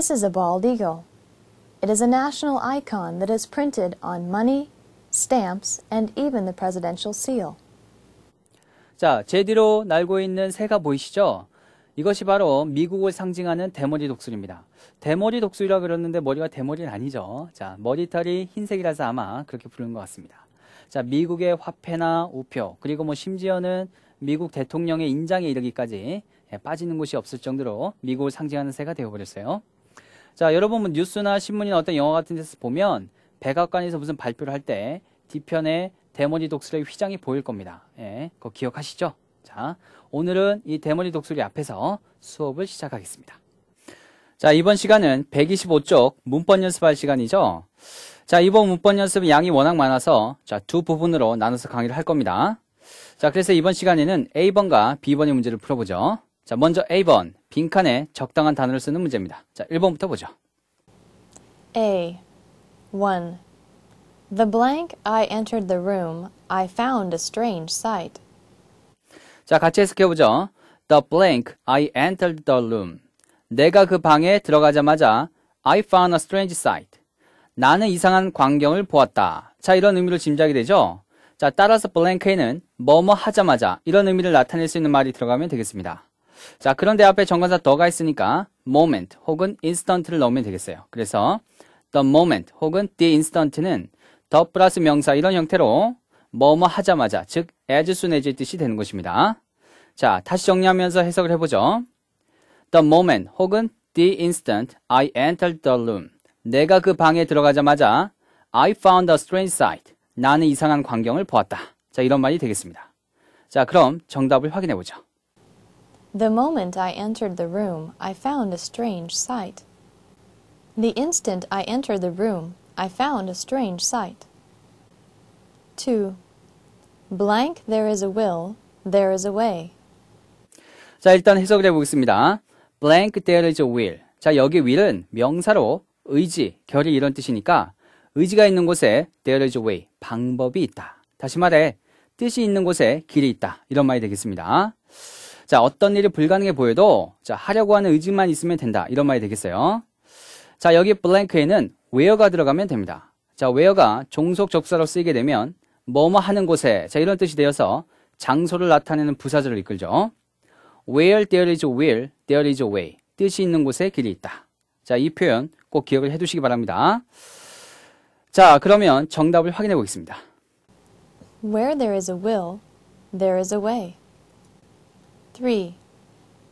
This is a bald eagle. It is a national icon that is printed on money, stamps, and even the presidential seal. 자, 제 뒤로 날고 있는 새가 보이시죠? 이것이 바로 미국을 상징하는 대머리 독수리입니다. 대머리 독수리라 그랬는데 머리가 대머리는 아니죠. 자, 머리털이 흰색이라서 아마 그렇게 부르는 것 같습니다. 자, 미국의 화폐나 우표, 그리고 뭐 심지어는 미국 대통령의 인장에 이르기까지 예, 빠지는 곳이 없을 정도로 미국을 상징하는 새가 되어버렸어요. 자, 여러분 뉴스나 신문이나 어떤 영화 같은 데서 보면 백악관에서 무슨 발표를 할 때 뒤편에 대머리 독수리 의 휘장이 보일 겁니다. 예, 그거 기억하시죠? 자, 오늘은 이 대머리 독수리 앞에서 수업을 시작하겠습니다. 자, 이번 시간은 125쪽 문법 연습할 시간이죠. 자, 이번 문법 연습은 양이 워낙 많아서 자, 두 부분으로 나눠서 강의를 할 겁니다. 자, 그래서 이번 시간에는 A번과 B번의 문제를 풀어보죠. 자, 먼저 A번. 빈칸에 적당한 단어를 쓰는 문제입니다. 자, 1번부터 보죠. A. 1. The blank I entered the room, I found a strange sight. 자, 같이 해석해 보죠. The blank I entered the room. 내가 그 방에 들어가자마자 I found a strange sight. 나는 이상한 광경을 보았다. 자, 이런 의미로 짐작이 되죠? 자, 따라서 blank에는 뭐뭐 하자마자 이런 의미를 나타낼 수 있는 말이 들어가면 되겠습니다. 자, 그런데 앞에 정관사 더가 있으니까 moment 혹은 instant를 넣으면 되겠어요. 그래서 the moment 혹은 the instant는 더 플러스 명사 이런 형태로 뭐뭐 하자마자 즉 as soon as의 뜻이 되는 것입니다. 자, 다시 정리하면서 해석을 해보죠. The moment 혹은 the instant I entered the room. 내가 그 방에 들어가자마자 I found a strange sight. 나는 이상한 광경을 보았다. 자, 이런 말이 되겠습니다. 자, 그럼 정답을 확인해보죠. The moment I entered the room, I found a strange sight. The instant I entered the room, I found a strange sight. 2. Blank there is a will, there is a way. 자, 일단 해석을 해 보겠습니다. blank there is a will. 자, 여기 will은 명사로 의지, 결의 이런 뜻이니까 의지가 있는 곳에 there is a way, 방법이 있다. 다시 말해 뜻이 있는 곳에 길이 있다. 이런 말이 되겠습니다. 자, 어떤 일이 불가능해 보여도 자, 하려고 하는 의지만 있으면 된다. 이런 말이 되겠어요. 자, 여기 블랭크에는 where가 들어가면 됩니다. 자, where가 종속 접사로 쓰이게 되면 뭐뭐 하는 곳에 자, 이런 뜻이 되어서 장소를 나타내는 부사절을 이끌죠. Where there is a will, there is a way. 뜻이 있는 곳에 길이 있다. 자, 이 표현 꼭 기억을 해 두시기 바랍니다. 자, 그러면 정답을 확인해 보겠습니다. Where there is a will, there is a way. 3.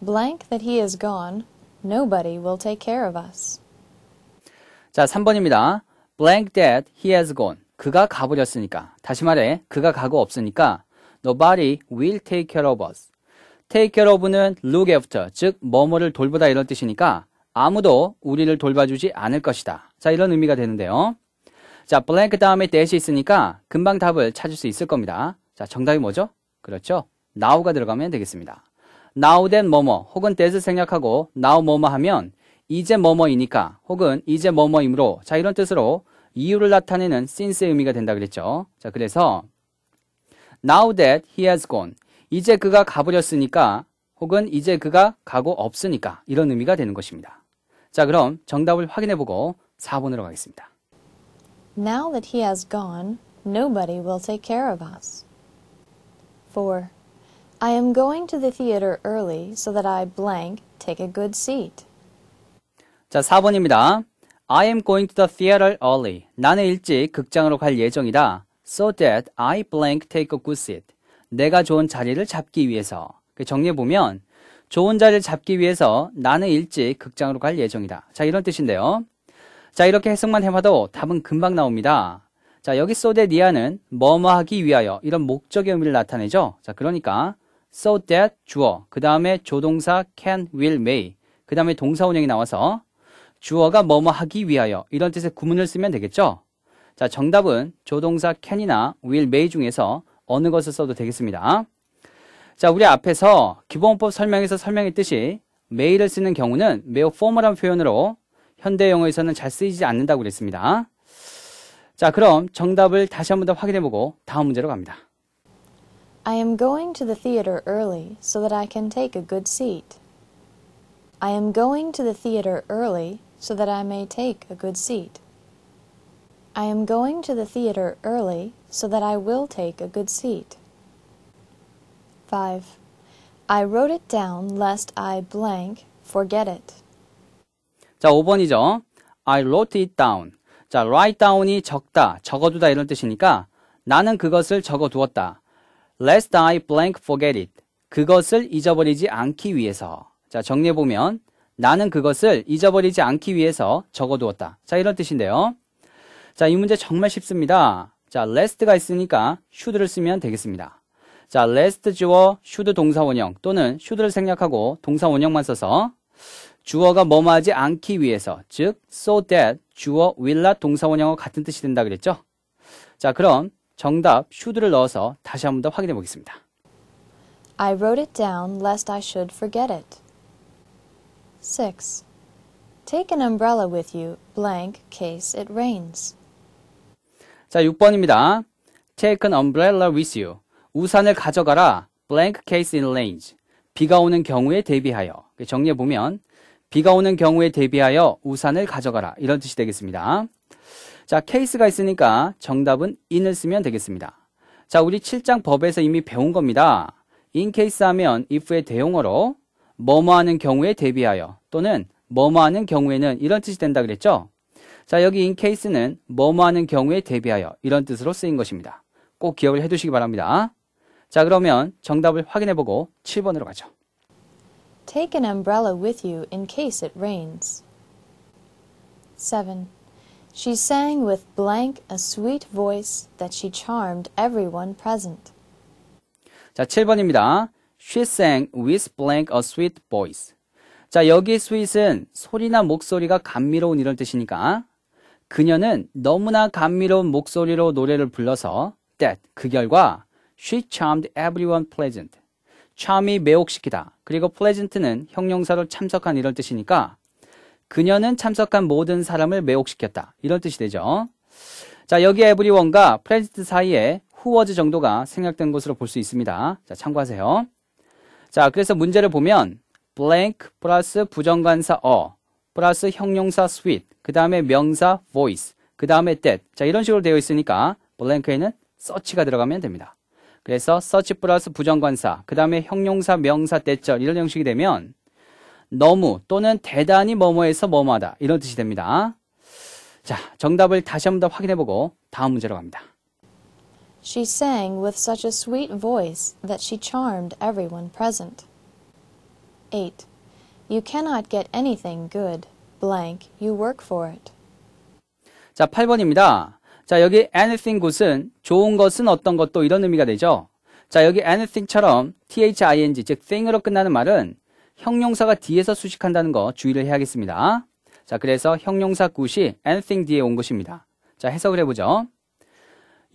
Blank that he is gone, nobody will take care of us. 자, 3번입니다. Blank that he has gone. 그가 가버렸으니까. 다시 말해, 그가 가고 없으니까 nobody will take care of us. take care of는 look after, 즉 뭐뭐를 돌보다 이런 뜻이니까 아무도 우리를 돌봐주지 않을 것이다. 자, 이런 의미가 되는데요. 자, blank 다음에 that이 있으니까 금방 답을 찾을 수 있을 겁니다. 자, 정답이 뭐죠? 그렇죠. now가 들어가면 되겠습니다. now than 뭐뭐 혹은 that을 생략하고 now 뭐뭐 하면 이제 뭐뭐이니까 혹은 이제 뭐뭐이므로 자 이런 뜻으로 이유를 나타내는 since의 의미가 된다 그랬죠. 자 그래서 now that he has gone 이제 그가 가버렸으니까 혹은 이제 그가 가고 없으니까 이런 의미가 되는 것입니다. 자 그럼 정답을 확인해보고 4번으로 가겠습니다. Now that he has gone, nobody will take care of us. 4. I am going to the theater early so that I blank take a good seat. 자, 4번입니다. I am going to the theater early. 나는 일찍 극장으로 갈 예정이다. So that I blank take a good seat. 내가 좋은 자리를 잡기 위해서. 정리해 보면 좋은 자리를 잡기 위해서 나는 일찍 극장으로 갈 예정이다. 자, 이런 뜻인데요. 자, 이렇게 해석만 해봐도 답은 금방 나옵니다. 자, 여기 so that 이하는 뭐뭐 하기 위하여 이런 목적의 의미를 나타내죠. 자, 그러니까 so that 주어, 그 다음에 조동사 can, will, may, 그 다음에 동사 운영이 나와서 주어가 뭐뭐 하기 위하여 이런 뜻의 구문을 쓰면 되겠죠? 자, 정답은 조동사 can이나 will, may 중에서 어느 것을 써도 되겠습니다. 자, 우리 앞에서 기본법 설명에서 설명했듯이 may를 쓰는 경우는 매우 포멀한 표현으로 현대 영어에서는 잘 쓰이지 않는다고 그랬습니다. 자, 그럼 정답을 다시 한 번 더 확인해보고 다음 문제로 갑니다. I am going to the theater early so that I can take a good seat. I am going to the theater early so that I may take a good seat. I am going to the theater early so that I will take a good seat. 5. I wrote it down lest I blank forget it. 자, 5번이죠. I wrote it down. 자, write down이 적다, 적어두다 이런 뜻이니까 나는 그것을 적어두었다. lest I blank forget it. 그것을 잊어버리지 않기 위해서. 자, 정리해보면 나는 그것을 잊어버리지 않기 위해서 적어두었다. 자, 이런 뜻인데요. 자, 이 문제 정말 쉽습니다. 자, lest가 있으니까 should를 쓰면 되겠습니다. 자, lest 주어, should 동사 원형 또는 should를 생략하고 동사 원형만 써서 주어가 뭐뭐하지 않기 위해서 즉 so that 주어 will not 동사 원형과 같은 뜻이 된다 그랬죠? 자, 그럼 정답 should를 넣어서 다시 한번 더 확인해 보겠습니다. I wrote it down lest I should forget it. 6. Take an umbrella with you, blank, case it rains. 자, 6번입니다. Take an umbrella with you. 우산을 가져가라, blank case in r a i n s 비가 오는 경우에 대비하여. 정리해 보면 비가 오는 경우에 대비하여 우산을 가져가라. 이런 뜻이 되겠습니다. 자, 케이스가 있으니까 정답은 in을 쓰면 되겠습니다. 자, 우리 7장 법에서 이미 배운 겁니다. in case 하면 if의 대용어로 뭐뭐 하는 경우에 대비하여 또는 뭐뭐 하는 경우에는 이런 뜻이 된다 그랬죠? 자, 여기 in case는 뭐뭐 하는 경우에 대비하여 이런 뜻으로 쓰인 것입니다. 꼭 기억을 해 두시기 바랍니다. 자, 그러면 정답을 확인해 보고 7번으로 가죠. Take an umbrella with you in case it rains. 7. She sang with blank a sweet voice that she charmed everyone present. 자, 7번입니다. She sang with blank a sweet voice. 자, 여기 sweet은 소리나 목소리가 감미로운 이런 뜻이니까 그녀는 너무나 감미로운 목소리로 노래를 불러서 that 그 결과 she charmed everyone present. 참이 매혹시키다. 그리고 플레젠트는 형용사로 참석한 이런 뜻이니까 그녀는 참석한 모든 사람을 매혹시켰다. 이런 뜻이 되죠. 자, 여기 에브리원과 프레젠트 사이에 후워즈 정도가 생략된 것으로 볼 수 있습니다. 자, 참고하세요. 자, 그래서 문제를 보면 blank 플러스 부정관사 어 플러스 형용사 sweet 그 다음에 명사 voice 그 다음에 that 자, 이런 식으로 되어 있으니까 blank에는 s e c h 가 들어가면 됩니다. 그래서 서치 플러스 부정관사, 그 다음에 형용사, 명사, 대절 이런 형식이 되면 너무 또는 대단히 뭐뭐해서 뭐뭐하다 이런 뜻이 됩니다. 자, 정답을 다시 한번 더 확인해보고 다음 문제로 갑니다. She sang with such a sweet voice that she charmed everyone present. 8. You cannot get anything good. blank. You work for it. 자, 8번입니다. 자, 여기 anything 곳은 좋은 것은 어떤 것도 이런 의미가 되죠. 자, 여기 anything처럼 thing, 즉 thing으로 끝나는 말은 형용사가 뒤에서 수식한다는 거 주의를 해야겠습니다. 자, 그래서 형용사 굿이 anything 뒤에 온 것입니다. 자, 해석을 해보죠.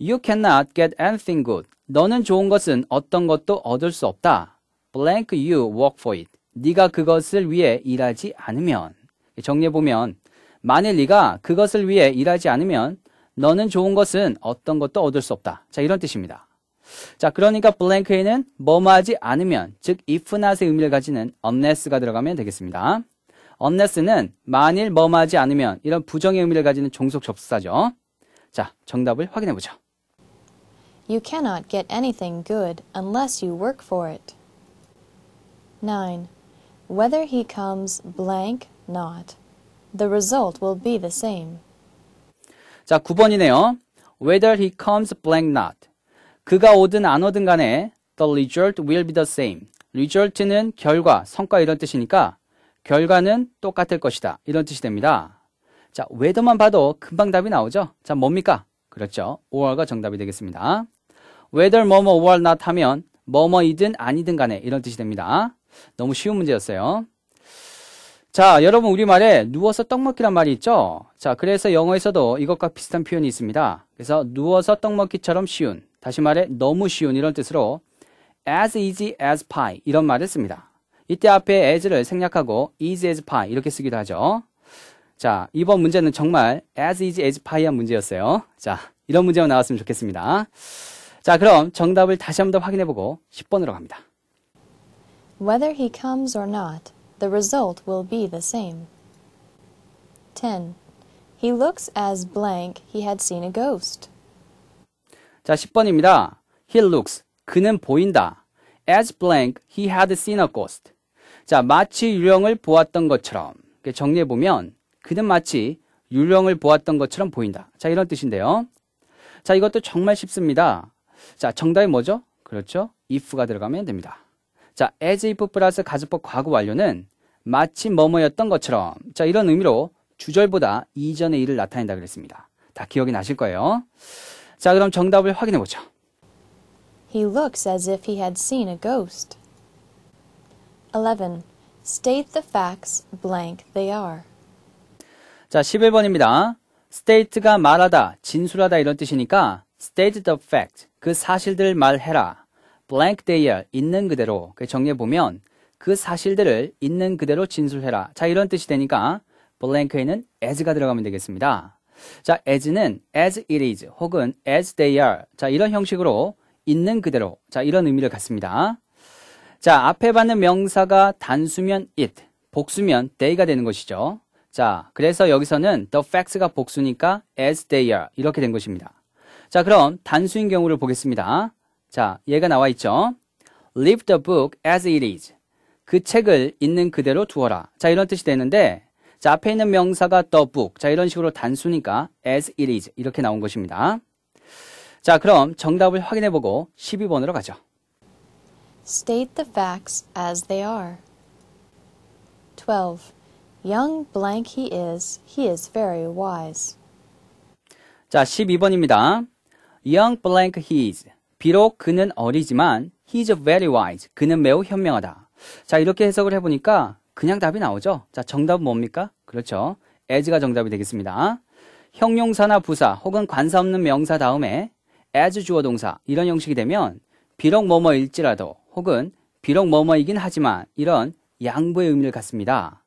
You cannot get anything good. 너는 좋은 것은 어떤 것도 얻을 수 없다. blank you work for it. 네가 그것을 위해 일하지 않으면. 정리해보면, 만일 네가 그것을 위해 일하지 않으면 너는 좋은 것은 어떤 것도 얻을 수 없다. 자, 이런 뜻입니다. 자, 그러니까 블랭크에는 뭐뭐 하지 않으면, 즉 if not의 의미를 가지는 unless가 들어가면 되겠습니다. unless는 만일 뭐뭐 하지 않으면 이런 부정의 의미를 가지는 종속 접속사죠. 자, 정답을 확인해 보죠. You cannot get anything good unless you work for it. 9. Whether he comes blank not, the result will be the same. 자, 9번이네요. Whether he comes blank not. 그가 오든 안 오든 간에 the result will be the same. result는 결과, 성과 이런 뜻이니까 결과는 똑같을 것이다. 이런 뜻이 됩니다. 자, whether만 봐도 금방 답이 나오죠? 자, 뭡니까? 그렇죠. or가 정답이 되겠습니다. whether 뭐뭐 or not 하면 뭐뭐이든 아니든 간에 이런 뜻이 됩니다. 너무 쉬운 문제였어요. 자, 여러분 우리말에 누워서 떡 먹기란 말이 있죠? 자, 그래서 영어에서도 이것과 비슷한 표현이 있습니다. 그래서 누워서 떡 먹기처럼 쉬운, 다시 말해 너무 쉬운 이런 뜻으로 as easy as pie 이런 말을 씁니다. 이때 앞에 as를 생략하고 easy as pie 이렇게 쓰기도 하죠. 자, 이번 문제는 정말 as easy as pie한 문제였어요. 자, 이런 문제만 나왔으면 좋겠습니다. 자, 그럼 정답을 다시 한번 더 확인해보고 10번으로 갑니다. Whether he comes or not the result will be the same. 10. He looks as blank he had seen a ghost. 자, 10번입니다. He looks. 그는 보인다. As blank he had seen a ghost. 자, 마치 유령을 보았던 것처럼. 정리해 보면 그는 마치 유령을 보았던 것처럼 보인다. 자, 이런 뜻인데요. 자, 이것도 정말 쉽습니다. 자, 정답이 뭐죠? 그렇죠? if가 들어가면 됩니다. 자, as if 플러스 가수법 과거 완료는 마치 뭐뭐였던 것처럼 자, 이런 의미로 주절보다 이전의 일을 나타낸다 그랬습니다. 다 기억이 나실 거예요. 자, 그럼 정답을 확인해 보죠. He looks as if he had seen a ghost. 11. State the facts blank they are. 자, 11번입니다. state가 말하다, 진술하다 이런 뜻이니까 state the fact, 그 사실들 말해라. blank t h e r 있는 그대로 정리해 보면 그 사실들을 있는 그대로 진술해라. 자 이런 뜻이 되니까 blank에는 as가 들어가면 되겠습니다. 자 as는 as it is 혹은 as they are 자 이런 형식으로 있는 그대로 자 이런 의미를 갖습니다. 자 앞에 받는 명사가 단수면 it 복수면 they가 되는 것이죠. 자 그래서 여기서는 the facts가 복수니까 as they are 이렇게 된 것입니다. 자 그럼 단수인 경우를 보겠습니다. 자, 얘가 나와 있죠. Leave the book as it is. 그 책을 있는 그대로 두어라. 자, 이런 뜻이 되는데, 자, 앞에 있는 명사가 the book. 자, 이런 식으로 단수니까 as it is. 이렇게 나온 것입니다. 자, 그럼 정답을 확인해보고 12번으로 가죠. State the facts as they are. 12. Young blank he is, he is very wise. 자, 12번입니다. Young blank he is. 비록 그는 어리지만 he's very wise. 그는 매우 현명하다. 자, 이렇게 해석을 해보니까 그냥 답이 나오죠. 자, 정답은 뭡니까? 그렇죠. as가 정답이 되겠습니다. 형용사나 부사 혹은 관사 없는 명사 다음에 as 주어 동사 이런 형식이 되면 비록 뭐뭐일지라도 혹은 비록 뭐뭐이긴 하지만 이런 양보의 의미를 갖습니다.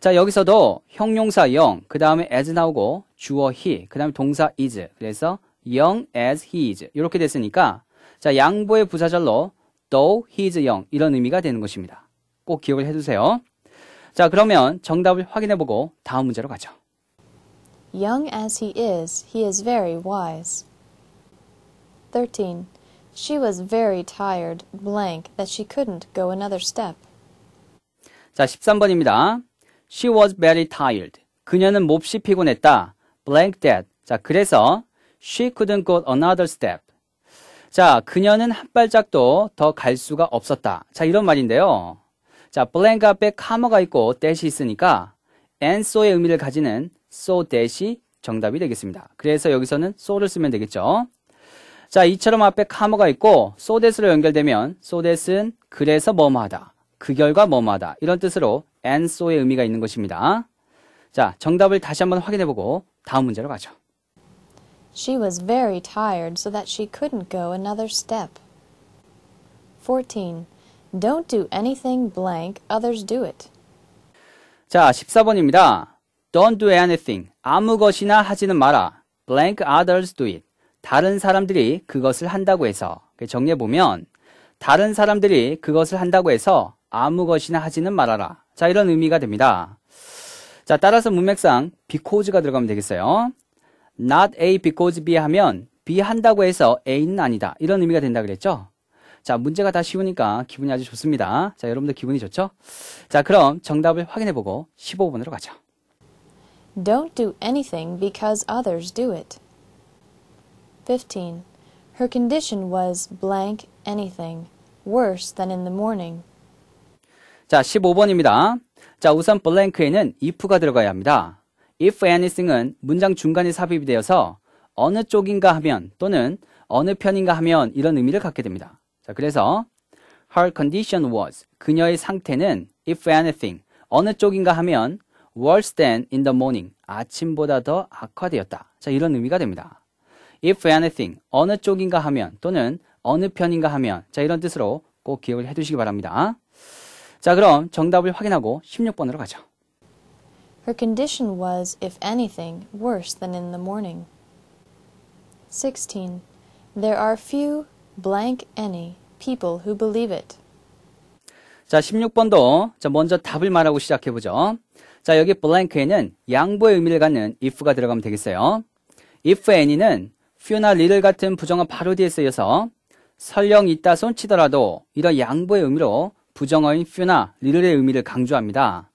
자 여기서도 형용사 영, 그 다음에 as 나오고 주어 he, 그 다음에 동사 is 그래서 young as he is 이렇게 됐으니까 자 양보의 부사절로 though he is young 이런 의미가 되는 것입니다. 꼭 기억을 해두세요. 자 그러면 정답을 확인해보고 다음 문제로 가죠. Young as he is, he is very wise. 13. She was very tired, blank, that she couldn't go another step. 자, 13번입니다. She was very tired. 그녀는 몹시 피곤했다. blank that. 자, 그래서 She couldn't go another step. 자, 그녀는 한 발짝도 더 갈 수가 없었다. 자, 이런 말인데요. 자, blank 앞에 coma가 m 있고 a 대시 있으니까 and so의 의미를 가지는 so a 대이 정답이 되겠습니다. 그래서 여기서는 so를 쓰면 되겠죠. 자, 이처럼 앞에 coma가 m 있고 so that으로 연결되면 so that은 그래서 뭐뭐하다, 그 결과 뭐뭐하다 이런 뜻으로 and so의 의미가 있는 것입니다. 자, 정답을 다시 한번 확인해보고 다음 문제로 가죠. She was very tired so that she couldn't go another step. 14. Don't do anything blank, others do it. 자, 14번입니다. Don't do anything. 아무것이나 하지는 마라. blank others do it. 다른 사람들이 그것을 한다고 해서. 정리해 보면 다른 사람들이 그것을 한다고 해서 아무것이나 하지는 말아라. 자, 이런 의미가 됩니다. 자, 따라서 문맥상 because가 들어가면 되겠어요. not A because B 하면 B 한다고 해서 A는 아니다. 이런 의미가 된다 그랬죠? 자, 문제가 다 쉬우니까 기분이 아주 좋습니다. 자, 여러분들 기분이 좋죠? 자, 그럼 정답을 확인해 보고 15번으로 가죠. Don't do anything because others do it. 15. Her condition was blank anything worse than in the morning. 자, 15번입니다. 자, 우선 blank에는 if가 들어가야 합니다. if anything은 문장 중간에 삽입이 되어서 어느 쪽인가 하면 또는 어느 편인가 하면 이런 의미를 갖게 됩니다. 자, 그래서 her condition was 그녀의 상태는 if anything 어느 쪽인가 하면 worse than in the morning 아침보다 더 악화되었다. 자, 이런 의미가 됩니다. if anything 어느 쪽인가 하면 또는 어느 편인가 하면 자, 이런 뜻으로 꼭 기억을 해 두시기 바랍니다. 자, 그럼 정답을 확인하고 16번으로 가죠. Her condition was, if anything, worse than in the morning. 16. There are few blank any people who believe it. 자, 16번도 자, 먼저 답을 말하고 시작해보죠. 자, 여기 blank에는 양보의 의미를 갖는 if가 들어가면 되겠어요. if any는 few나 little 같은 부정어 바로디에 쓰여서 설령 있다 손치더라도 이런 양보의 의미로 부정어인 few나 little의 의미를 강조합니다.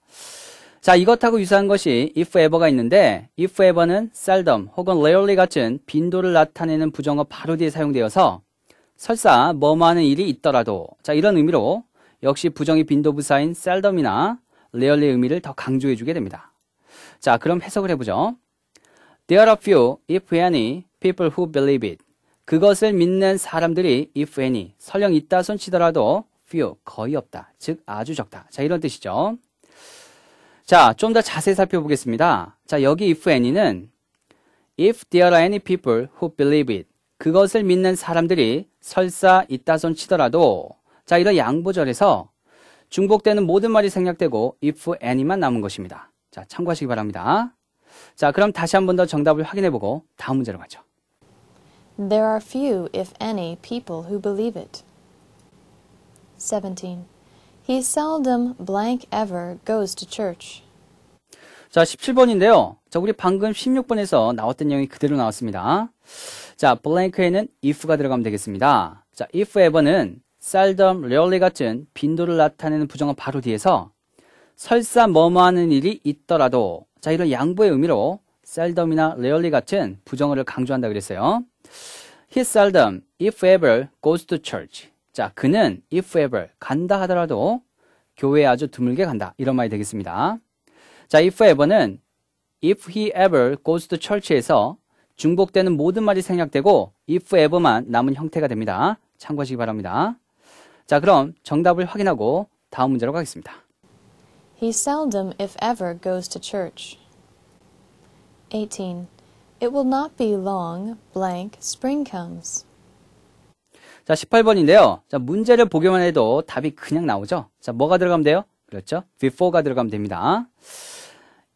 자, 이것하고 유사한 것이 if ever가 있는데 if ever는 seldom 혹은 rarely 같은 빈도를 나타내는 부정어 바로 뒤에 사용되어서 설사 뭐뭐하는 일이 있더라도 자 이런 의미로 역시 부정의 빈도 부사인 seldom이나 rarely의 의미를 더 강조해주게 됩니다. 자, 그럼 해석을 해보죠. There are few, if any, people who believe it. 그것을 믿는 사람들이 if any, 설령 있다 손치더라도 few, 거의 없다, 즉 아주 적다. 자, 이런 뜻이죠. 자, 좀 더 자세히 살펴보겠습니다. 자, 여기 if any는 if there are any people who believe it 그것을 믿는 사람들이 설사 있다손 치더라도 자, 이런 양보절에서 중복되는 모든 말이 생략되고 if any만 남은 것입니다. 자, 참고하시기 바랍니다. 자, 그럼 다시 한 번 더 정답을 확인해 보고 다음 문제로 가죠. There are few, if any, people who believe it. 17. He seldom blank ever goes to church. 자, 17번인데요. 자, 우리 방금 16번에서 나왔던 내용이 그대로 나왔습니다. 자, blank에는 if가 들어가면 되겠습니다. 자, if ever는 seldom, rarely 같은 빈도를 나타내는 부정어 바로 뒤에서 설사 뭐뭐하는 일이 있더라도 자, 이런 양보의 의미로 seldom이나 rarely 같은 부정어를 강조한다 그랬어요. He seldom, if ever, goes to church. 자, 그는 if ever 간다 하더라도 교회에 아주 드물게 간다. 이런 말이 되겠습니다. 자, if ever는 if he ever goes to church에서 중복되는 모든 말이 생략되고 if ever만 남은 형태가 됩니다. 참고하시기 바랍니다. 자, 그럼 정답을 확인하고 다음 문제로 가겠습니다. He seldom, if ever, goes to church. 18. It will not be long, blank, spring comes. 자, 18번인데요. 자, 문제를 보기만 해도 답이 그냥 나오죠. 자, 뭐가 들어가면 돼요? 그렇죠? before가 들어가면 됩니다.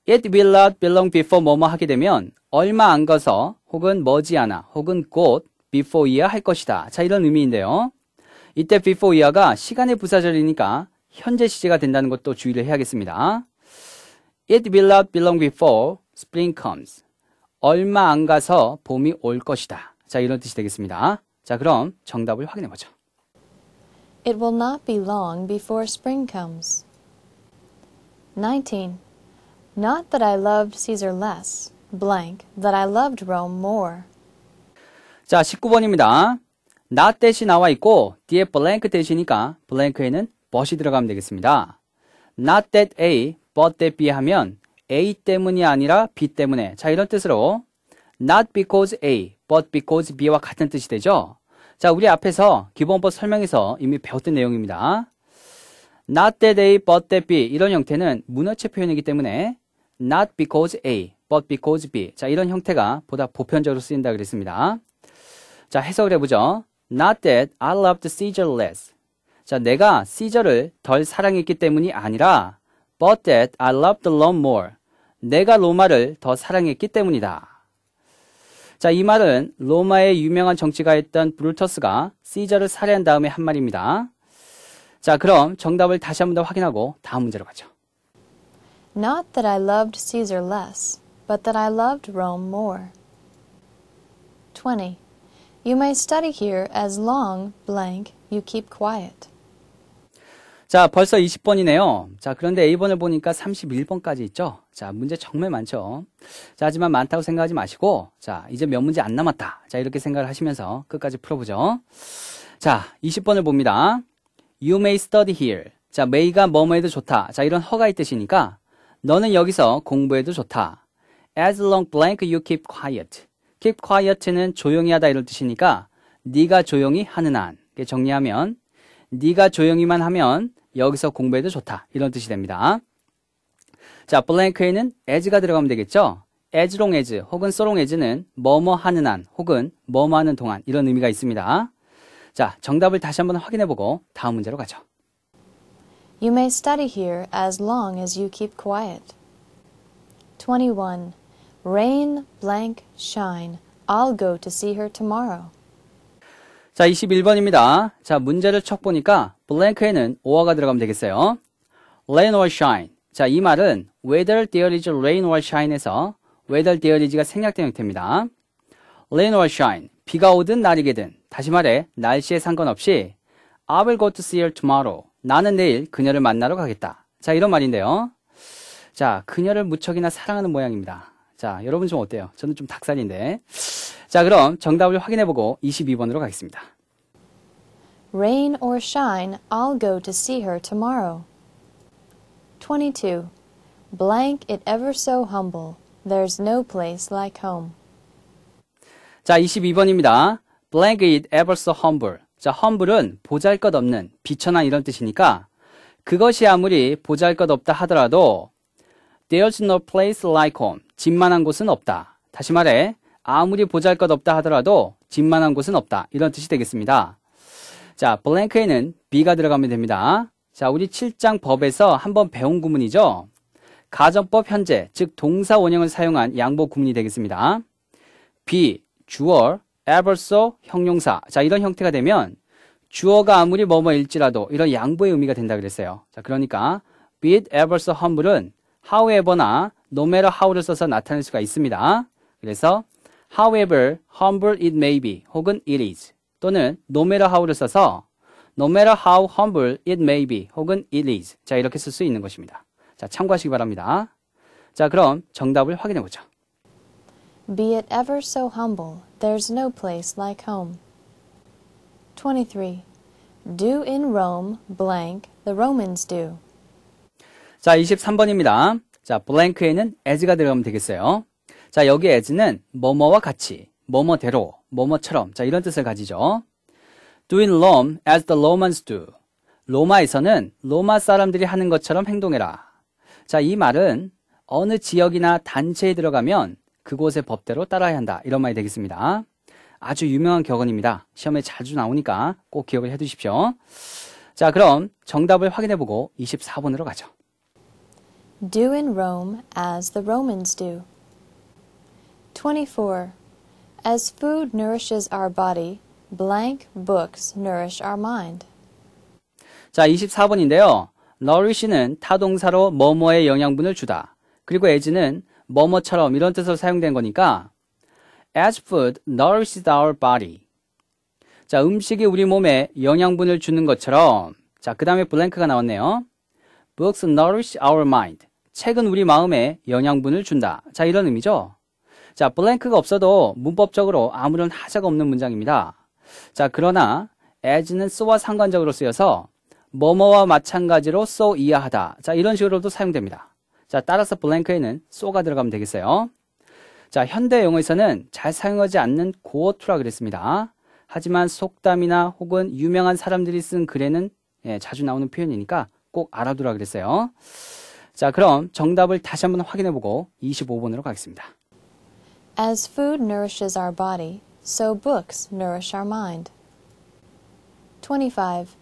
it will not belong before 뭐뭐 하게 되면 얼마 안 가서 혹은 머지않아 혹은 곧 before year 할 것이다. 자, 이런 의미인데요. 이때 before year가 시간의 부사절이니까 현재 시제가 된다는 것도 주의를 해야겠습니다. It will not belong before spring comes. 얼마 안 가서 봄이 올 것이다. 자, 이런 뜻이 되겠습니다. 자, 그럼 정답을 확인해 보죠. It will not be long before spring comes. 19. Not that I loved Caesar less, blank, that I loved Rome more. 자, 19번입니다. not 대신 나와 있고 뒤에 blank 대시니까 blank에는 but이 들어가면 되겠습니다. not that A, but that B 하면 A 때문이 아니라 B 때문에 자 이런 뜻으로 not because A, but because be와 같은 뜻이 되죠. 자, 우리 앞에서 기본법 설명에서 이미 배웠던 내용입니다. not that A, but that B 이런 형태는 문어체 표현이기 때문에 not because A, but because B 자 이런 형태가 보다 보편적으로 쓰인다 그랬습니다. 자 해석을 해보죠. Not that I loved Caesar less. 자 내가 시저을덜 사랑했기 때문이 아니라 but that I loved Rome more. 내가 로마를 더 사랑했기 때문이다. 자, 이 말은 로마의 유명한 정치가였던 브루터스가 시저를 살해한 다음에 한 말입니다. 자, 그럼 정답을 다시 한번 더 확인하고 다음 문제로 가죠. Not that I loved Caesar less, but that I loved Rome more. 20. You may study here as long blank you keep quiet. 자, 벌써 20번이네요. 자, 그런데 A번을 보니까 31번까지 있죠? 자, 문제 정말 많죠. 자, 하지만 많다고 생각하지 마시고, 자, 이제 몇 문제 안 남았다. 자, 이렇게 생각을 하시면서 끝까지 풀어보죠. 자, 20번을 봅니다. You may study here. 자, may가 뭐뭐해도 좋다. 자, 이런 허가의 뜻이니까, 너는 여기서 공부해도 좋다. As long blank you keep quiet. keep quiet는 조용히 하다 이럴 뜻이니까, 네가 조용히 하는 한. 정리하면, 네가 조용히만 하면 여기서 공부해도 좋다. 이런 뜻이 됩니다. 자, 블랭크에는 as가 들어가면 되겠죠? as long as 혹은 so long as는 뭐뭐 하는 한 혹은 뭐뭐 하는 동안 이런 의미가 있습니다. 자, 정답을 다시 한번 확인해 보고 다음 문제로 가죠. You may study here as long as you keep quiet. 21. Rain, blank, shine. I'll go to see her tomorrow. 자, 21번입니다. 자, 문제를 척 보니까 블랭크에는 오어가 들어가면 되겠어요. rain or shine. 자, 이 말은 whether there is rain or shine에서 whether there is가 생략된 형태입니다. rain or shine, 비가 오든 날이게든, 다시 말해 날씨에 상관없이 I will go to see her tomorrow. 나는 내일 그녀를 만나러 가겠다. 자, 이런 말인데요. 자, 그녀를 무척이나 사랑하는 모양입니다. 자, 여러분 좀 어때요? 저는 좀 닭살인데. 자, 그럼 정답을 확인해보고 22번으로 가겠습니다. Rain or shine, I'll go to see her tomorrow. 22. Blank it ever so humble. There's no place like home. 자, 22번입니다. Blank it ever so humble. 자, humble은 보잘 것 없는, 비천한 이런 뜻이니까 그것이 아무리 보잘 것 없다 하더라도 There's no place like home. 집만한 곳은 없다. 다시 말해, 아무리 보잘 것 없다 하더라도 집만한 곳은 없다. 이런 뜻이 되겠습니다. 자, b l 블랭크에는 B가 들어가면 됩니다. 자, 우리 7장 법에서 한번 배운 구문이죠. 가정법 현재, 즉 동사 원형을 사용한 양보 구문이 되겠습니다. be, 주어, everso, 형용사. 자, 이런 형태가 되면 주어가 아무리 뭐뭐일지라도 이런 양보의 의미가 된다 그랬어요. 자, 그러니까 be it everso 헌물은 however나 no matter how를 써서 나타낼 수가 있습니다. 그래서 however humble it may be 혹은 it is 또는 no matter how를 써서 no matter how humble it may be 혹은 it is 자 이렇게 쓸 수 있는 것입니다. 자 참고하시기 바랍니다. 자 그럼 정답을 확인해 보죠. Be it ever so humble, there's no place like home. 23. Do in Rome, blank, the Romans do. 자, 23번입니다. 자, blank에는 as가 들어가면 되겠어요. 자, 여기 as는 뭐뭐와 같이, 뭐뭐대로, 뭐뭐처럼, 자, 이런 뜻을 가지죠. do in Rome as the Romans do. 로마에서는 로마 사람들이 하는 것처럼 행동해라. 자, 이 말은 어느 지역이나 단체에 들어가면 그곳의 법대로 따라야 한다. 이런 말이 되겠습니다. 아주 유명한 격언입니다. 시험에 자주 나오니까 꼭 기억을 해 두십시오. 자, 그럼 정답을 확인해 보고 24번으로 가죠. Do in Rome as the Romans do. 24. As food nourishes our body, Blank books nourish our mind. 자, 24번인데요. nourish는 타동사로 뭐뭐의 영양분을 주다. 그리고 as는 뭐뭐처럼 이런 뜻으로 사용된 거니까 as food nourishes our body. 자, 음식이 우리 몸에 영양분을 주는 것처럼 자, 그 다음에 블랭크가 나왔네요. books nourish our mind. 책은 우리 마음에 영양분을 준다. 자, 이런 의미죠. 자, 블랭크가 없어도 문법적으로 아무런 하자가 없는 문장입니다. 자, 그러나 as는 so와 상관적으로 쓰여서 뭐뭐와 마찬가지로 so 이하하다. 자, 이런 식으로도 사용됩니다. 자, 따라서 블랭크에는 so가 들어가면 되겠어요. 자, 현대 용어에서는 잘 사용하지 않는 고어투라 그랬습니다. 하지만 속담이나 혹은 유명한 사람들이 쓴 글에는 예, 자주 나오는 표현이니까 꼭 알아두라 그랬어요. 자, 그럼 정답을 다시 한번 확인해 보고 25번으로 가겠습니다. As food nourishes our body, So books nourish our mind. 25.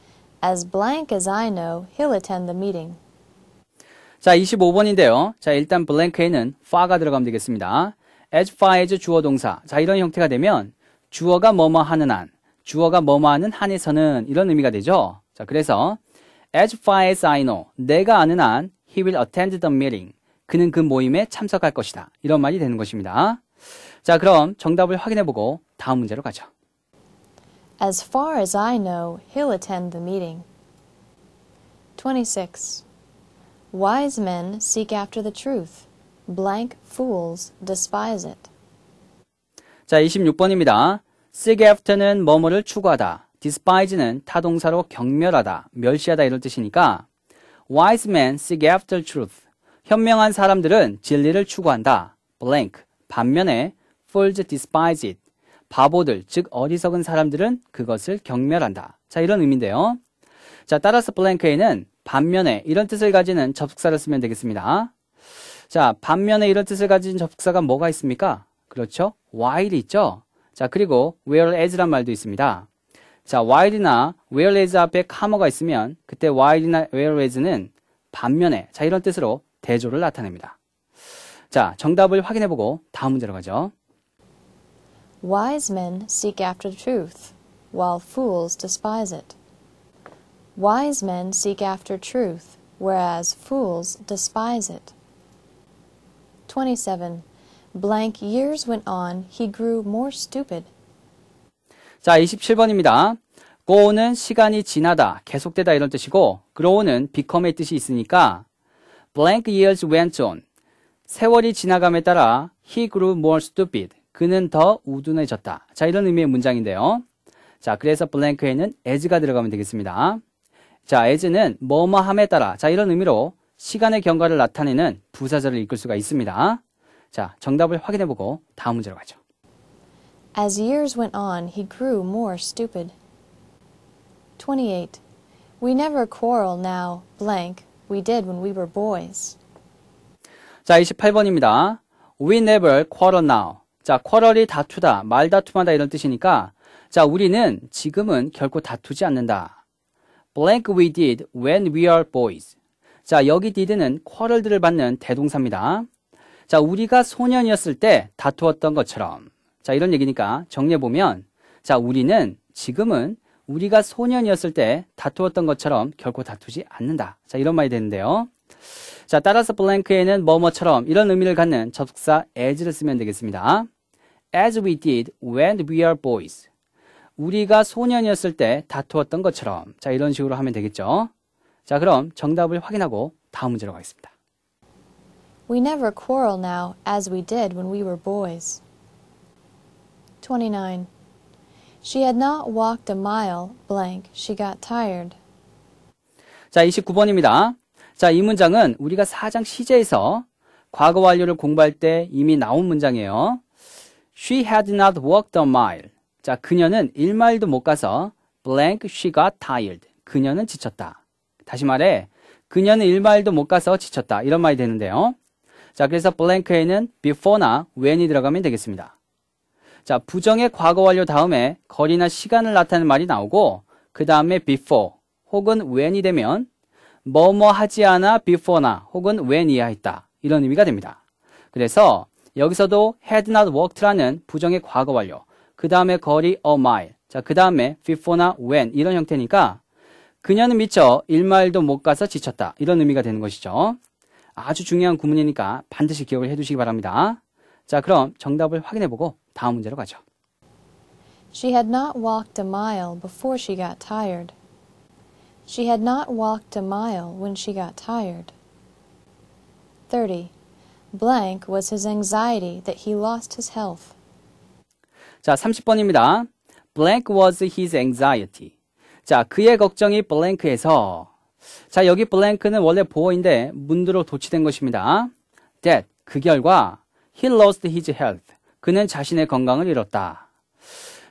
As blank as I know, he'll attend the meeting. 자, 25번인데요. 자, 일단 blank에는 far가 들어가면 되겠습니다. as far as 주어 동사. 자, 이런 형태가 되면 주어가 뭐뭐 하는 한, 주어가 뭐뭐 하는 한에서는 이런 의미가 되죠. 자, 그래서 as far as I know, 내가 아는 한 he will attend the meeting. 그는 그 모임에 참석할 것이다. 이런 말이 되는 것입니다. 자, 그럼 정답을 확인해 보고 다음 문제로 가죠. As far as I know, he'll attend the meeting. 26. Wise men seek after the truth. Blank fools despise it. 자, 26번입니다. seek after는 뭐뭐를 추구하다. despise는 타동사로 경멸하다, 멸시하다 이럴 뜻이니까 wise men seek after truth. 현명한 사람들은 진리를 추구한다. blank. 반면에 fools despise it. 바보들, 즉 어리석은 사람들은 그것을 경멸한다. 자, 이런 의미인데요. 자, 따라서 블랭크에는 반면에 이런 뜻을 가지는 접속사를 쓰면 되겠습니다. 자, 반면에 이런 뜻을 가진 접속사가 뭐가 있습니까? 그렇죠? while 있죠? 자, 그리고 whereas란 말도 있습니다. 자, while이나 whereas 앞에 coma가 있으면 그때 while이나 whereas는 반면에 자, 이런 뜻으로 대조를 나타냅니다. 자, 정답을 확인해보고 다음 문제로 가죠. Wise men seek after truth, while fools despise it. Wise men seek after truth, whereas fools despise it. 27. Blank years went on, he grew more stupid. 자, 27번입니다. go는 시간이 지나다, 계속되다 이런 뜻이고 grow는 become의 뜻이 있으니까 blank years went on 세월이 지나감에 따라 he grew more stupid 그는 더 우둔해졌다. 자, 이런 의미의 문장인데요. 자, 그래서 블랭크에는 as가 들어가면 되겠습니다. 자, as는 뭐뭐함에 따라 자, 이런 의미로 시간의 경과를 나타내는 부사절을 이끌 수가 있습니다. 자, 정답을 확인해 보고 다음 문제로 가죠. As years went on, he grew more stupid. 28. We never quarrel now, blank, we did when we were boys. 자, 28번입니다. We never quarrel now. 자, 쿼럴이 다투다, 말다툼하다 이런 뜻이니까 자, 우리는 지금은 결코 다투지 않는다. blank we did when we are boys. 자, 여기 did는 쿼럴들을 받는 대동사입니다. 자, 우리가 소년이었을 때 다투었던 것처럼. 자, 이런 얘기니까 정리해보면 자, 우리는 지금은 우리가 소년이었을 때 다투었던 것처럼 결코 다투지 않는다. 자, 이런 말이 되는데요. 자, 따라서 b l a n k 에는 뭐뭐처럼 이런 의미를 갖는 접속사 as를 쓰면 되겠습니다. as we did when we are boys. 우리가 소년이었을 때 다투었던 것처럼. 자, 이런 식으로 하면 되겠죠. 자, 그럼 정답을 확인하고 다음 문제로 가겠습니다. We never quarrel now as we did when we were boys. 29. She had not walked a mile blank. She got tired. 자, 29번입니다. 자, 이 문장은 우리가 4장 시제에서 과거 완료를 공부할 때 이미 나온 문장이에요. She had not walked a mile. 자, 그녀는 1마일도 못 가서 blank she got tired. 그녀는 지쳤다. 다시 말해, 그녀는 1마일도 못 가서 지쳤다. 이런 말이 되는데요. 자, 그래서 blank에는 before나 when이 들어가면 되겠습니다. 자, 부정의 과거 완료 다음에 거리나 시간을 나타내는 말이 나오고 그 다음에 before 혹은 when이 되면 뭐뭐 하지 않아 before나 혹은 when 이야했다 이런 의미가 됩니다. 그래서 여기서도 had not worked라는 부정의 과거 완료. 그 다음에 거리 a mile. 자, 그 다음에 before나 when 이런 형태니까 그녀는 미처 1마일도 못 가서 지쳤다. 이런 의미가 되는 것이죠. 아주 중요한 구문이니까 반드시 기억을 해두시기 바랍니다. 자, 그럼 정답을 확인해보고 다음 문제로 가죠. She had not walked a mile before she got tired. She had not walked a mile when she got tired. 30. blank was his anxiety that he lost his health. 자, 30번입니다. blank was his anxiety. 자, 그의 걱정이 blank에서 자, 여기 blank는 원래 보어인데 문드로 도치된 것입니다. that 그 결과 he lost his health. 그는 자신의 건강을 잃었다.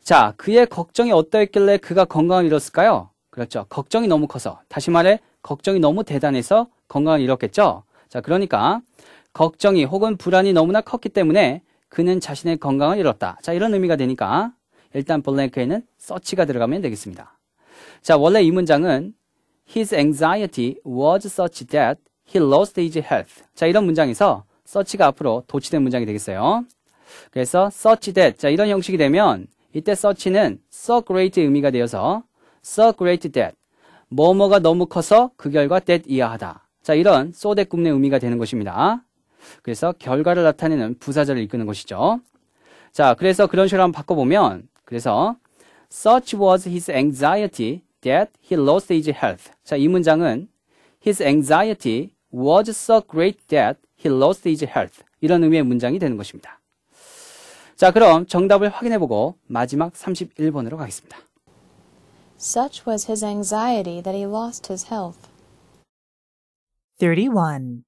자, 그의 걱정이 어떠했길래 그가 건강을 잃었을까요? 그렇죠. 걱정이 너무 커서 다시 말해 걱정이 너무 대단해서 건강을 잃었겠죠. 자, 그러니까 걱정이 혹은 불안이 너무나 컸기 때문에 그는 자신의 건강을 잃었다. 자, 이런 의미가 되니까 일단 블랭크에는 서치가 들어가면 되겠습니다. 자, 원래 이 문장은 His anxiety was such that he lost his health. 자, 이런 문장에서 서치가 앞으로 도치된 문장이 되겠어요. 그래서 such that 자, 이런 형식이 되면 이때 서치는 so great 의미가 되어서 so great that 뭐뭐가 너무 커서 그 결과 that 이하하다. 자, 이런 so that 구의 의미가 되는 것입니다. 그래서 결과를 나타내는 부사절을 이끄는 것이죠. 자, 그래서 그런 식으로 한번 바꿔보면, 그래서 such was his anxiety that he lost his health. 자, 이 문장은 his anxiety was so great that he lost his health. 이런 의미의 문장이 되는 것입니다. 자, 그럼 정답을 확인해보고 마지막 31번으로 가겠습니다. Such was his anxiety that he lost his health. 31.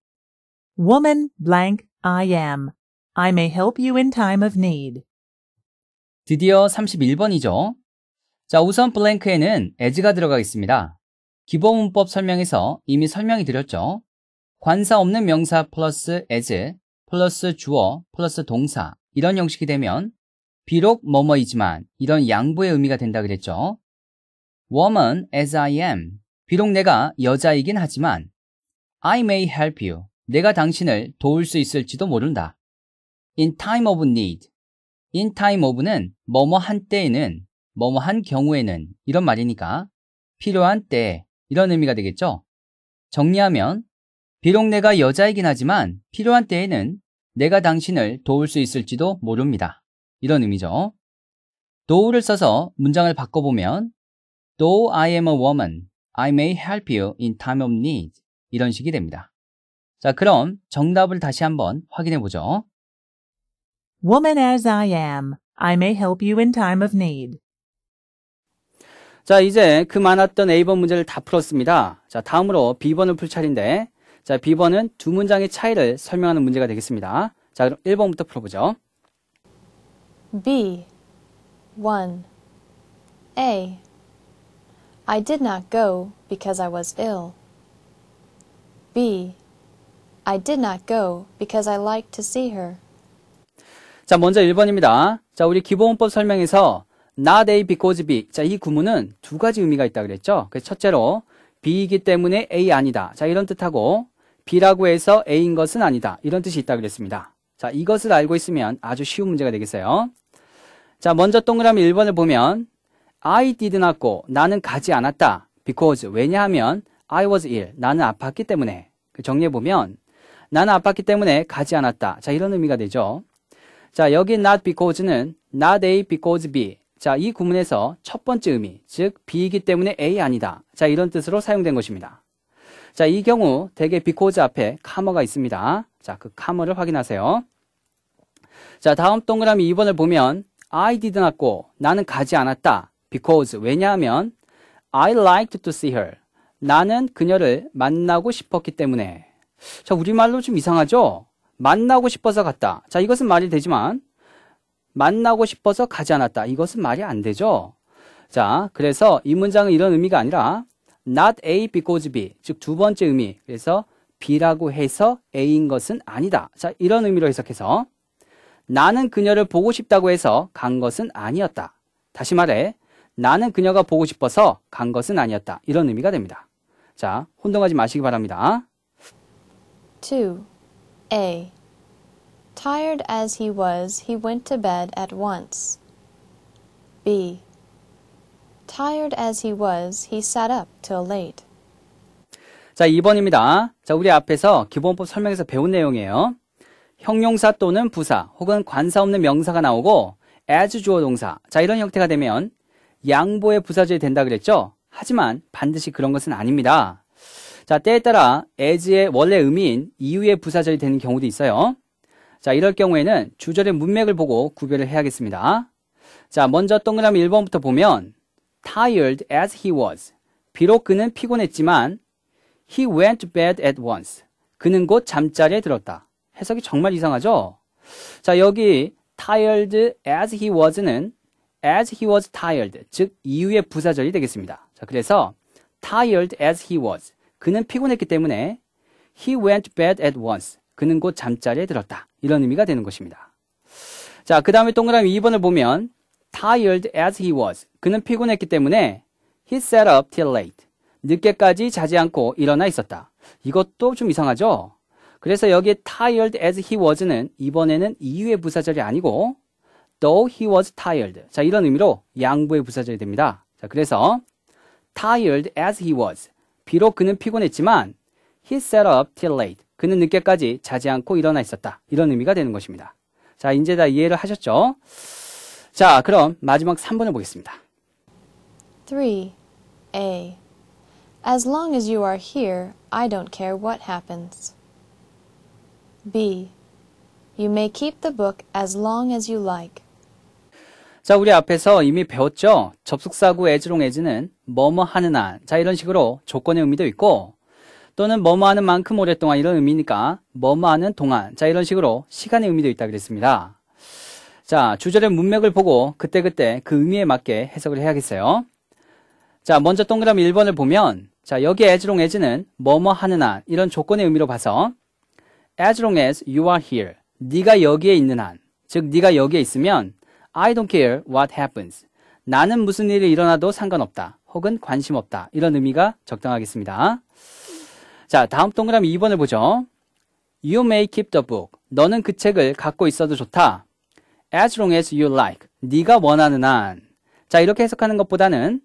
woman blank I am. I may help you in time of need. 드디어 31번이죠. 자, 우선 블랭크에는 as가 들어가 겠습니다 기본 문법 설명에서 이미 설명이 드렸죠. 관사 없는 명사 플러스 as 플러스 주어 플러스 동사 이런 형식이 되면 비록 뭐뭐이지만 이런 양보의 의미가 된다 그랬죠. woman as I am. 비록 내가 여자이긴 하지만 I may help you. 내가 당신을 도울 수 있을지도 모른다. In time of need. In time of는 뭐뭐 한 때에는, 뭐뭐 한 경우에는 이런 말이니까 필요한 때에 이런 의미가 되겠죠? 정리하면 비록 내가 여자이긴 하지만 필요한 때에는 내가 당신을 도울 수 있을지도 모릅니다. 이런 의미죠. 도우를 써서 문장을 바꿔보면 Though I am a woman, I may help you in time of need 이런 식이 됩니다. 자, 그럼 정답을 다시 한번 확인해 보죠. Woman as I am, I may help you in time of need. 자, 이제 그 많았던 A번 문제를 다 풀었습니다. 자, 다음으로 B번을 풀 차례인데, 자, B번은 두 문장의 차이를 설명하는 문제가 되겠습니다. 자, 그럼 1번부터 풀어보죠. B 1 A I did not go because I was ill. B I did not go because I l i k e to see her. 자, 먼저 1번입니다. 자, 우리 기본법 설명에서 not A because B. 자, 이 구문은 두 가지 의미가 있다 그랬죠? 그 첫째로 B이기 때문에 A 아니다. 자, 이런 뜻하고 B라고 해서 A인 것은 아니다. 이런 뜻이 있다 그랬습니다. 자, 이것을 알고 있으면 아주 쉬운 문제가 되겠어요. 자, 먼저 동그라미 1번을 보면 I did not go. 나는 가지 않았다. because 왜냐하면 I was ill. 나는 아팠기 때문에. 그 정리해보면 나는 아팠기 때문에 가지 않았다. 자, 이런 의미가 되죠. 자, 여기 not because는 not A because B. 자, 이 구문에서 첫 번째 의미, 즉 B이기 때문에 A 아니다. 자, 이런 뜻으로 사용된 것입니다. 자, 이 경우 대개 because 앞에 카머가 있습니다. 자, 그 카머를 확인하세요. 자, 다음 동그라미 2번을 보면 I did not go. 나는 가지 않았다. because 왜냐하면 I liked to see her. 나는 그녀를 만나고 싶었기 때문에 자, 우리말로 좀 이상하죠? 만나고 싶어서 갔다. 자, 이것은 말이 되지만, 만나고 싶어서 가지 않았다. 이것은 말이 안 되죠? 자, 그래서 이 문장은 이런 의미가 아니라, not A because B. 즉, 두 번째 의미. 그래서 B라고 해서 A인 것은 아니다. 자, 이런 의미로 해석해서, 나는 그녀를 보고 싶다고 해서 간 것은 아니었다. 다시 말해, 나는 그녀가 보고 싶어서 간 것은 아니었다. 이런 의미가 됩니다. 자, 혼동하지 마시기 바랍니다. 2. A. Tired as he was, he went to bed at once. B. Tired as he was, he sat up till late. 자, 2번입니다. 자, 우리 앞에서 기본법 설명에서 배운 내용이에요. 형용사 또는 부사 혹은 관사 없는 명사가 나오고 as 주어 동사. 자, 이런 형태가 되면 양보의 부사절이 된다 그랬죠? 하지만 반드시 그런 것은 아닙니다. 자, 때에 따라 as의 원래 의미인 이후의 부사절이 되는 경우도 있어요. 자, 이럴 경우에는 주절의 문맥을 보고 구별을 해야겠습니다. 자, 먼저 동그라미 1번부터 보면 tired as he was. 비록 그는 피곤했지만 he went to bed at once. 그는 곧 잠자리에 들었다. 해석이 정말 이상하죠? 자, 여기 tired as he was는 as he was tired, 즉이후의 부사절이 되겠습니다. 자, 그래서 tired as he was. 그는 피곤했기 때문에 he went bed at once. 그는 곧 잠자리에 들었다. 이런 의미가 되는 것입니다. 자, 그 다음에 동그라미 2번을 보면 tired as he was. 그는 피곤했기 때문에 he sat up till late. 늦게까지 자지 않고 일어나 있었다. 이것도 좀 이상하죠? 그래서 여기 에 tired as he was는 이번에는 이유의 부사절이 아니고 though he was tired. 자, 이런 의미로 양보의 부사절이 됩니다. 자, 그래서 tired as he was. 비록 그는 피곤했지만 he sat up till late. 그는 늦게까지 자지 않고 일어나 있었다. 이런 의미가 되는 것입니다. 자, 이제 다 이해를 하셨죠? 자, 그럼 마지막 3번을 보겠습니다. 3. A. As long as you are here, I don't care what happens. B. You may keep the book as long as you like. 자, 우리 앞에서 이미 배웠죠? 접속사구 as롱 as는 뭐뭐 하는 한. 자, 이런 식으로 조건의 의미도 있고, 또는 뭐뭐 하는 만큼 오랫동안 이런 의미니까, 뭐뭐 하는 동안. 자, 이런 식으로 시간의 의미도 있다 그랬습니다. 자, 주절의 문맥을 보고 그때그때 그 의미에 맞게 해석을 해야겠어요. 자, 먼저 동그라미 1번을 보면, 자, 여기 as long as는 뭐뭐 하는 한, 이런 조건의 의미로 봐서, as long as you are here, 네가 여기에 있는 한, 즉 네가 여기에 있으면, I don't care what happens, 나는 무슨 일이 일어나도 상관없다. 혹은 관심 없다. 이런 의미가 적당하겠습니다. 자, 다음 동그라미 2번을 보죠. You may keep the book. 너는 그 책을 갖고 있어도 좋다. As long as you like. 네가 원하는 한. 자, 이렇게 해석하는 것보다는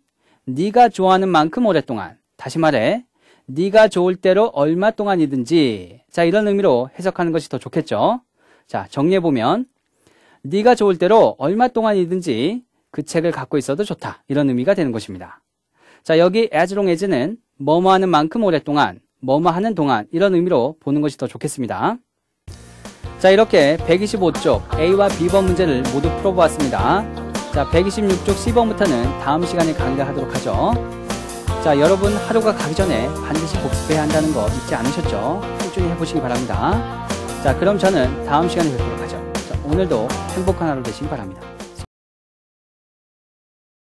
네가 좋아하는 만큼 오랫동안. 다시 말해, 네가 좋을 대로 얼마 동안이든지. 자, 이런 의미로 해석하는 것이 더 좋겠죠. 자, 정리해 보면 네가 좋을 대로 얼마 동안이든지 그 책을 갖고 있어도 좋다. 이런 의미가 되는 것입니다. 자, 여기 as long as는 뭐뭐 하는 만큼 오랫동안, 뭐뭐 하는 동안 이런 의미로 보는 것이 더 좋겠습니다. 자, 이렇게 125쪽 A와 B번 문제를 모두 풀어보았습니다. 자, 126쪽 C번부터는 다음 시간에 강의 하도록 하죠. 자, 여러분 하루가 가기 전에 반드시 복습해야 한다는 거 잊지 않으셨죠? 꾸준히 해보시기 바랍니다. 자, 그럼 저는 다음 시간에 뵙도록 하죠. 자, 오늘도 행복한 하루 되시기 바랍니다.